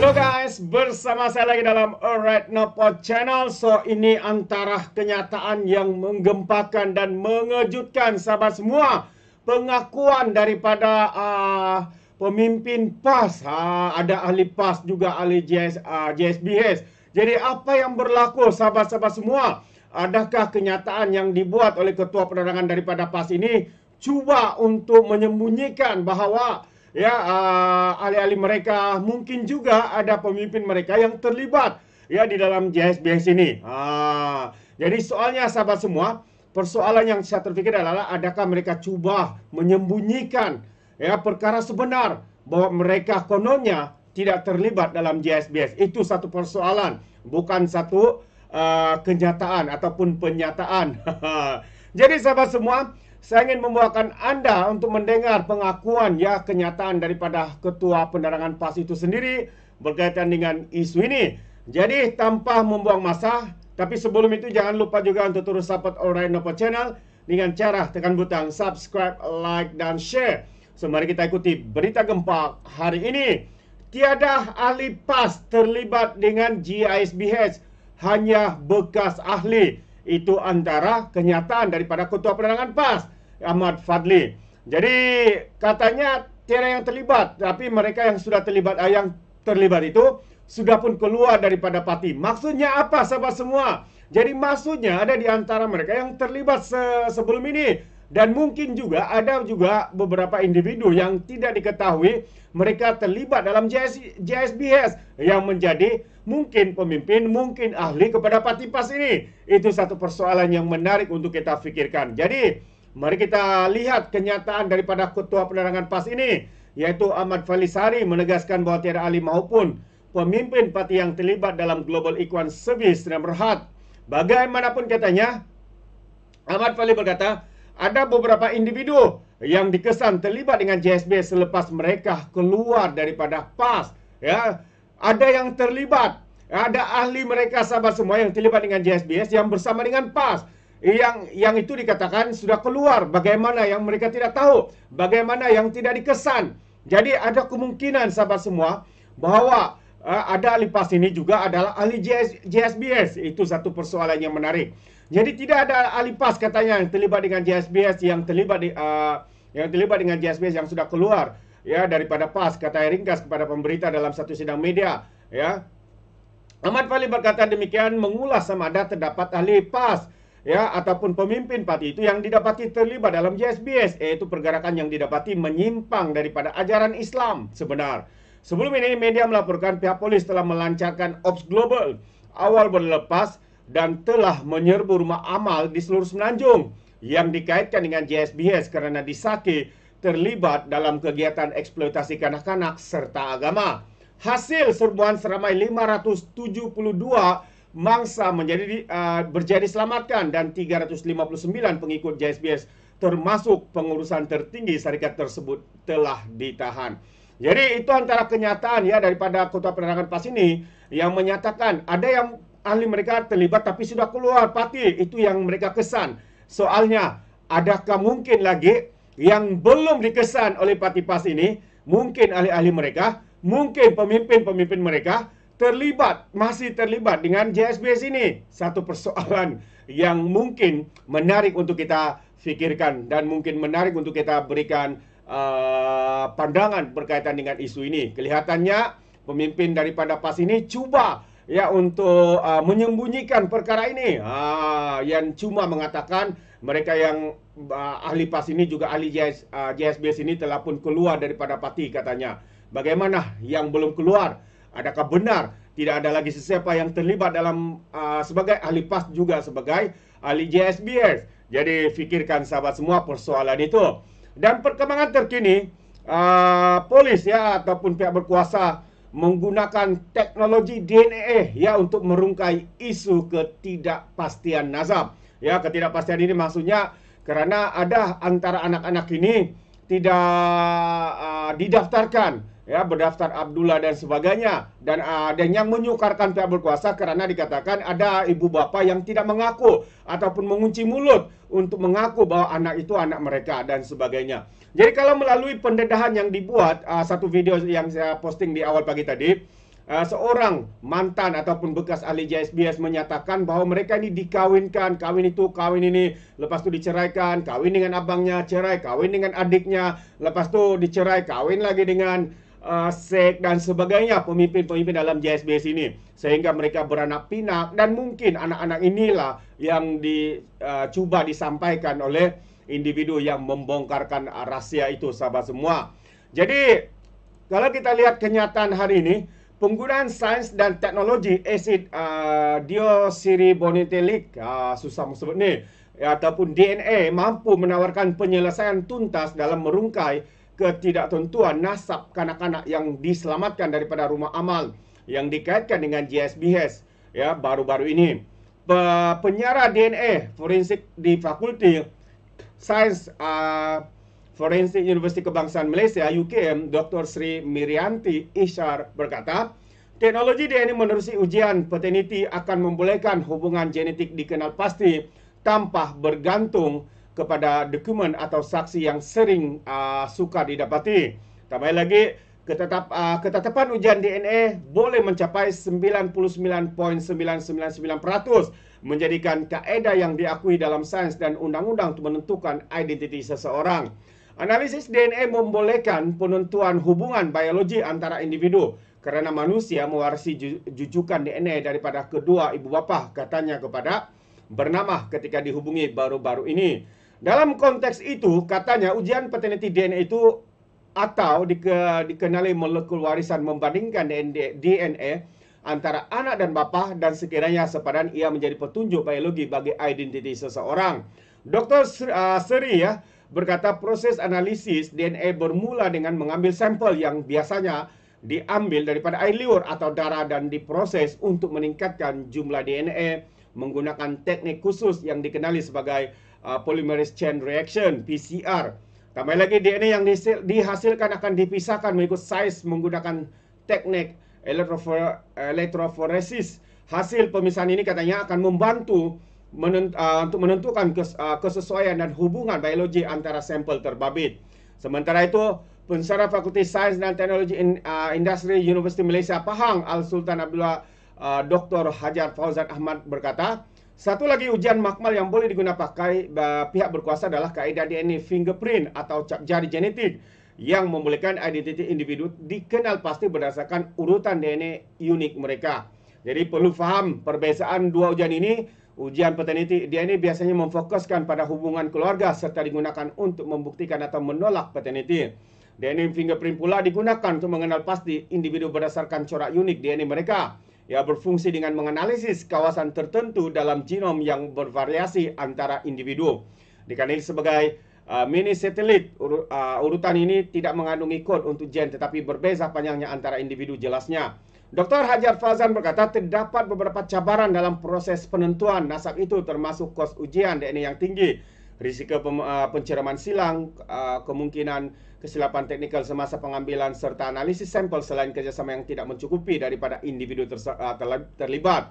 Hello guys, bersama saya lagi dalam A Red Nopod Channel. So ini antara kenyataan yang menggemparkan dan mengejutkan sahabat semua. Pengakuan daripada uh, pemimpin PAS, uh, ada ahli PAS juga ahli JS, uh, JSBS. Jadi apa yang berlaku sahabat-sahabat semua? Adakah kenyataan yang dibuat oleh ketua penerangan daripada PAS ini? Cuba untuk menyembunyikan bahawa... ya uh, alih-alih mereka mungkin juga ada pemimpin mereka yang terlibat ya di dalam JSBS ini. Uh, jadi soalnya sahabat semua, persoalan yang saya terpikir adalah adakah mereka cuba menyembunyikan ya perkara sebenar bahwa mereka kononnya tidak terlibat dalam JSBS. Itu satu persoalan, bukan satu uh, kenyataan ataupun penyataan. Jadi sahabat semua, saya ingin membawakan Anda untuk mendengar pengakuan ya kenyataan daripada ketua penerangan PAS itu sendiri berkaitan dengan isu ini. Jadi tanpa membuang masa, tapi sebelum itu jangan lupa juga untuk terus support All Right Nopo Channel dengan cara tekan butang subscribe, like, dan share. So mari kita ikuti berita gempa hari ini. Tiada ahli PAS terlibat dengan GISBH, hanya bekas ahli. Itu antara kenyataan daripada Ketua Penerangan PAS. Ahmad Fadli. Jadi katanya tiada yang terlibat, tapi mereka yang sudah terlibat ah, yang terlibat itu sudah pun keluar daripada parti. Maksudnya apa sahabat semua? Jadi maksudnya ada di antara mereka yang terlibat se sebelum ini dan mungkin juga ada juga beberapa individu yang tidak diketahui mereka terlibat dalam JS, JSBS yang menjadi mungkin pemimpin, mungkin ahli kepada parti PAS ini. Itu satu persoalan yang menarik untuk kita pikirkan. Jadi Mari kita lihat kenyataan daripada Ketua Penerangan PAS ini yaitu Ahmad Falisari menegaskan bahwa tiada ahli maupun pemimpin parti yang terlibat dalam Global Equan Service dan berhad. Bagaimanapun katanya, Ahmad Fali berkata, ada beberapa individu yang dikesan terlibat dengan JSB selepas mereka keluar daripada PAS. Ya, ada yang terlibat, ada ahli mereka sahabat semua yang terlibat dengan JSBS yang bersama dengan PAS yang yang itu dikatakan sudah keluar bagaimana yang mereka tidak tahu bagaimana yang tidak dikesan jadi ada kemungkinan sahabat semua bahwa uh, ada ahli PAS ini juga adalah ahli JSBS itu satu persoalan yang menarik jadi tidak ada ahli PAS katanya yang terlibat dengan JSBS yang terlibat di, uh, yang terlibat dengan JSBS yang sudah keluar ya daripada PAS kata ringkas kepada pemberita dalam satu sidang media ya Ahmad Fali berkata demikian mengulas sama ada terdapat ahli PAS ya ataupun pemimpin parti itu yang didapati terlibat dalam JSBS yaitu pergerakan yang didapati menyimpang daripada ajaran Islam sebenar. Sebelum ini media melaporkan pihak polis telah melancarkan ops global awal berlepas dan telah menyerbu rumah amal di seluruh Semenanjung yang dikaitkan dengan JSBS karena disaki terlibat dalam kegiatan eksploitasi kanak-kanak serta agama. Hasil serbuan seramai 572 mangsa menjadi uh, berjaya diselamatkan dan 359 pengikut JSBS termasuk pengurusan tertinggi syarikat tersebut telah ditahan. Jadi itu antara kenyataan ya daripada Kota Penerangan Pas ini yang menyatakan ada yang ahli mereka terlibat tapi sudah keluar pati itu yang mereka kesan. Soalnya adakah mungkin lagi yang belum dikesan oleh pati Pas ini mungkin ahli-ahli mereka, mungkin pemimpin-pemimpin mereka terlibat, masih terlibat dengan JSB ini. Satu persoalan yang mungkin menarik untuk kita fikirkan dan mungkin menarik untuk kita berikan uh, pandangan berkaitan dengan isu ini. Kelihatannya pemimpin daripada PAS ini cuba ya untuk uh, menyembunyikan perkara ini. Uh, yang cuma mengatakan mereka yang uh, ahli PAS ini juga ahli JS, uh, JSBS ini telah pun keluar daripada parti katanya. Bagaimana yang belum keluar? adakah benar tidak ada lagi sesiapa yang terlibat dalam uh, sebagai ahli PAS juga sebagai ahli JSBS. Jadi fikirkan sahabat semua persoalan itu. Dan perkembangan terkini uh, polis ya ataupun pihak berkuasa menggunakan teknologi DNA ya untuk merungkai isu ketidakpastian nazab. Ya ketidakpastian ini maksudnya karena ada antara anak-anak ini tidak uh, didaftarkan ya berdaftar Abdullah dan sebagainya dan uh, yang menyukarkan pihak berkuasa karena dikatakan ada ibu bapak yang tidak mengaku ataupun mengunci mulut untuk mengaku bahwa anak itu anak mereka dan sebagainya. Jadi kalau melalui pendedahan yang dibuat uh, satu video yang saya posting di awal pagi tadi uh, seorang mantan ataupun bekas ahli JSBS menyatakan bahwa mereka ini dikawinkan, kawin itu, kawin ini, lepas itu diceraikan, kawin dengan abangnya, cerai, kawin dengan adiknya, lepas itu dicerai, kawin lagi dengan uh, sek dan sebagainya pemimpin-pemimpin dalam JSB ini, sehingga mereka beranak pinak dan mungkin anak-anak inilah yang dicuba uh, disampaikan oleh individu yang membongkarkan uh, rahsia itu sahabat semua. Jadi kalau kita lihat kenyataan hari ini penggunaan sains dan teknologi acid uh, deoxyribonucleic uh, susah sebut ni ataupun DNA mampu menawarkan penyelesaian tuntas dalam merungkai ketidaktentuan nasab kanak-kanak yang diselamatkan daripada rumah amal yang dikaitkan dengan GSBS ya baru-baru ini. Pe Penyara DNA forensik di Fakulti Sains uh, Forensik Universiti Kebangsaan Malaysia UKM Dr. Sri Mirianti Ishar berkata, teknologi DNA menerusi ujian paternity akan membolehkan hubungan genetik dikenal pasti tanpa bergantung kepada dokumen atau saksi yang sering uh, sukar didapati. Tambah lagi, ketetap, uh, ketetapan ujian DNA boleh mencapai 99.999% menjadikan kaedah yang diakui dalam sains dan undang-undang untuk menentukan identiti seseorang. Analisis DNA membolehkan penentuan hubungan biologi antara individu kerana manusia mewarisi jujukan DNA daripada kedua ibu bapa katanya kepada bernama ketika dihubungi baru-baru ini. Dalam konteks itu, katanya ujian paternity DNA itu atau dikenali molekul warisan membandingkan DNA antara anak dan bapa dan sekiranya sepadan ia menjadi petunjuk biologi bagi identitas seseorang. Dr. Uh, Seri ya berkata proses analisis DNA bermula dengan mengambil sampel yang biasanya diambil daripada air liur atau darah dan diproses untuk meningkatkan jumlah DNA menggunakan teknik khusus yang dikenali sebagai uh, polymerase chain reaction PCR. Tambah lagi DNA yang dihasilkan akan dipisahkan mengikut saiz menggunakan teknik elektroforesis. Hasil pemisahan ini katanya akan membantu menent, uh, untuk menentukan kes, uh, kesesuaian dan hubungan biologi antara sampel terbabit. Sementara itu, pensara Fakulti Sains dan Teknologi In, uh, Industri Universiti Malaysia Pahang Al Sultan Abdullah uh, Dr. Hajar Fauzan Ahmad berkata, Satu lagi ujian makmal yang boleh digunakan pakai pihak berkuasa adalah kaedah DNA fingerprint atau cap jari genetik yang membolehkan identiti individu dikenal pasti berdasarkan urutan DNA unik mereka. Jadi perlu faham perbezaan dua ujian ini. Ujian paternity DNA biasanya memfokuskan pada hubungan keluarga serta digunakan untuk membuktikan atau menolak paternity. DNA fingerprint pula digunakan untuk mengenal pasti individu berdasarkan corak unik DNA mereka ya berfungsi dengan menganalisis kawasan tertentu dalam genom yang bervariasi antara individu. Dikenali sebagai uh, mini satelit, Ur, uh, urutan ini tidak mengandungi kod untuk gen tetapi berbeza panjangnya antara individu jelasnya. Dr. Hajar Fazan berkata terdapat beberapa cabaran dalam proses penentuan nasab itu termasuk kos ujian DNA yang tinggi risiko pem, eh, penceraman silang, eh, kemungkinan kesilapan teknikal semasa pengambilan serta analisis sampel selain kerjasama yang tidak mencukupi daripada individu eh, terlibat.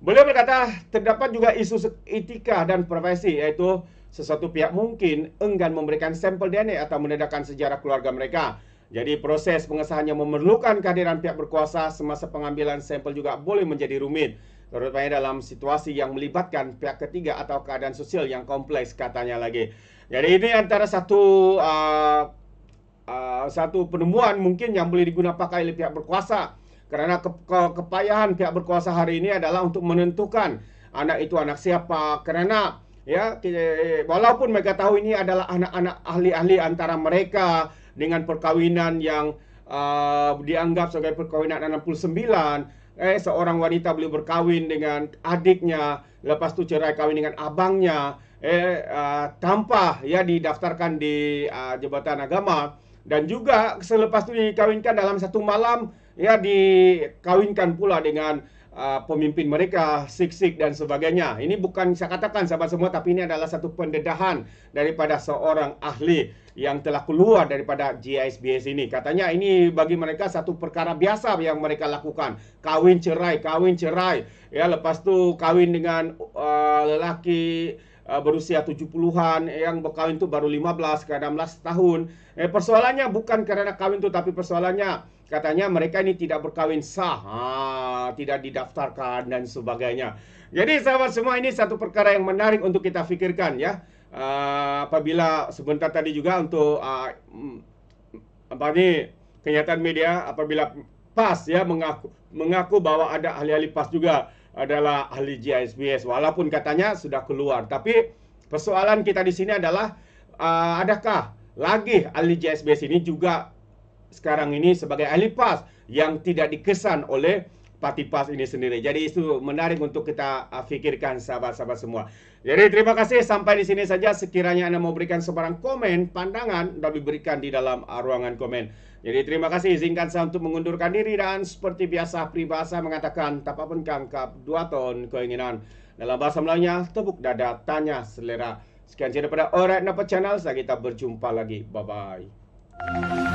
Beliau berkata terdapat juga isu etika dan profesi yaitu sesuatu pihak mungkin enggan memberikan sampel DNA atau menedakan sejarah keluarga mereka. Jadi proses pengesahannya memerlukan kehadiran pihak berkuasa semasa pengambilan sampel juga boleh menjadi rumit terutama dalam situasi yang melibatkan pihak ketiga atau keadaan sosial yang kompleks katanya lagi. Jadi ini antara satu uh, uh, satu penemuan mungkin yang boleh digunakan oleh pihak berkuasa karena ke, ke, kepayahan pihak berkuasa hari ini adalah untuk menentukan anak itu anak siapa karena ya walaupun mereka tahu ini adalah anak-anak ahli-ahli antara mereka dengan perkawinan yang uh, dianggap sebagai perkawinan 69 eh seorang wanita boleh berkahwin dengan adiknya lepas tu cerai kahwin dengan abangnya eh uh, tanpa ya didaftarkan di uh, jabatan agama dan juga selepas itu dikawinkan dalam satu malam ya dikawinkan pula dengan Uh, pemimpin mereka, Sik-Sik dan sebagainya. Ini bukan saya katakan sahabat semua, tapi ini adalah satu pendedahan daripada seorang ahli yang telah keluar daripada GISBS ini. Katanya ini bagi mereka satu perkara biasa yang mereka lakukan. Kawin cerai, kawin cerai. Ya, lepas tu kawin dengan uh, lelaki... Eh, berusia 70-an, eh, yang berkawin itu baru 15 ke 16 tahun. Eh, persoalannya bukan karena kawin itu tapi persoalannya katanya mereka ini tidak berkawin sah, ha, tidak didaftarkan dan sebagainya. Jadi sahabat semua ini satu perkara yang menarik untuk kita pikirkan ya. Uh, apabila sebentar tadi juga untuk uh, apa ini kenyataan media apabila PAS ya mengaku mengaku bahwa ada ahli-ahli PAS juga adalah ahli GISBS walaupun katanya sudah keluar tapi persoalan kita di sini adalah uh, adakah lagi ahli GISBS ini juga sekarang ini sebagai ahli PAS yang tidak dikesan oleh parti PAS ini sendiri. Jadi itu menarik untuk kita fikirkan sahabat-sahabat semua. Jadi terima kasih sampai di sini saja. Sekiranya Anda mau berikan sebarang komen, pandangan, tapi berikan di dalam ah, ruangan komen. Jadi terima kasih izinkan saya untuk mengundurkan diri dan seperti biasa peribahasa mengatakan tak apa pun kangkap dua ton keinginan. Dalam bahasa Melayunya, tepuk dada, tanya selera. Sekian saja daripada Orang Napa Channel, saya kita berjumpa lagi. Bye-bye.